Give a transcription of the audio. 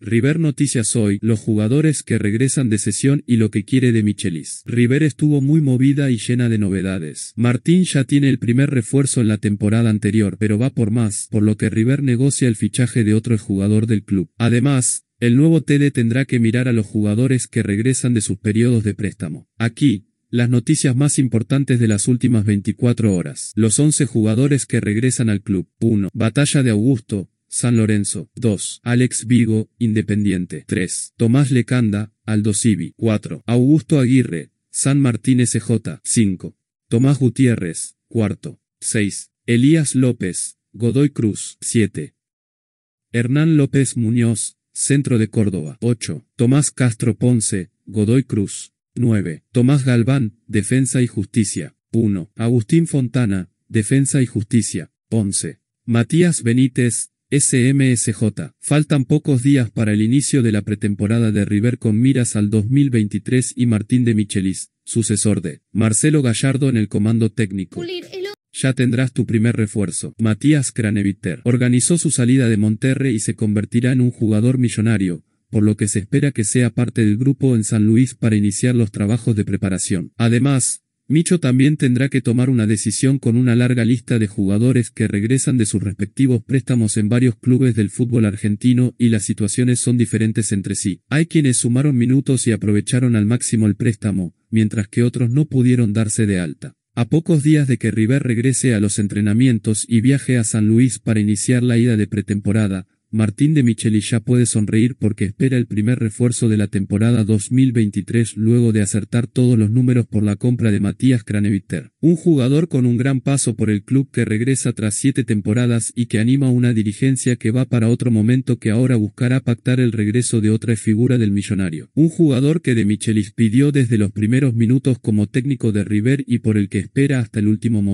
River Noticias hoy, los jugadores que regresan de sesión y lo que quiere de Michelis. River estuvo muy movida y llena de novedades. Martín ya tiene el primer refuerzo en la temporada anterior, pero va por más, por lo que River negocia el fichaje de otro jugador del club. Además, el nuevo TD tendrá que mirar a los jugadores que regresan de sus periodos de préstamo. Aquí, las noticias más importantes de las últimas 24 horas. Los 11 jugadores que regresan al club. 1. Batalla de Augusto, San Lorenzo. 2. Alex Vigo, Independiente. 3. Tomás Lecanda, Aldo Civi. 4. Augusto Aguirre, San Martínez SJ. 5. Tomás Gutiérrez, cuarto. 6. Elías López, Godoy Cruz. 7. Hernán López Muñoz, Centro de Córdoba. 8. Tomás Castro Ponce, Godoy Cruz. 9. Tomás Galván, Defensa y Justicia. 1. Agustín Fontana, Defensa y Justicia. 11. Matías Benítez, SMSJ. Faltan pocos días para el inicio de la pretemporada de River con miras al 2023 y Martín de Michelis, sucesor de Marcelo Gallardo en el comando técnico. Ya tendrás tu primer refuerzo. Matías Craneviter organizó su salida de Monterrey y se convertirá en un jugador millonario, por lo que se espera que sea parte del grupo en San Luis para iniciar los trabajos de preparación. Además, Micho también tendrá que tomar una decisión con una larga lista de jugadores que regresan de sus respectivos préstamos en varios clubes del fútbol argentino y las situaciones son diferentes entre sí. Hay quienes sumaron minutos y aprovecharon al máximo el préstamo, mientras que otros no pudieron darse de alta. A pocos días de que River regrese a los entrenamientos y viaje a San Luis para iniciar la ida de pretemporada, Martín de Micheli ya puede sonreír porque espera el primer refuerzo de la temporada 2023 luego de acertar todos los números por la compra de Matías Craneviter, un jugador con un gran paso por el club que regresa tras siete temporadas y que anima una dirigencia que va para otro momento que ahora buscará pactar el regreso de otra figura del millonario. Un jugador que de Michelis pidió desde los primeros minutos como técnico de River y por el que espera hasta el último momento.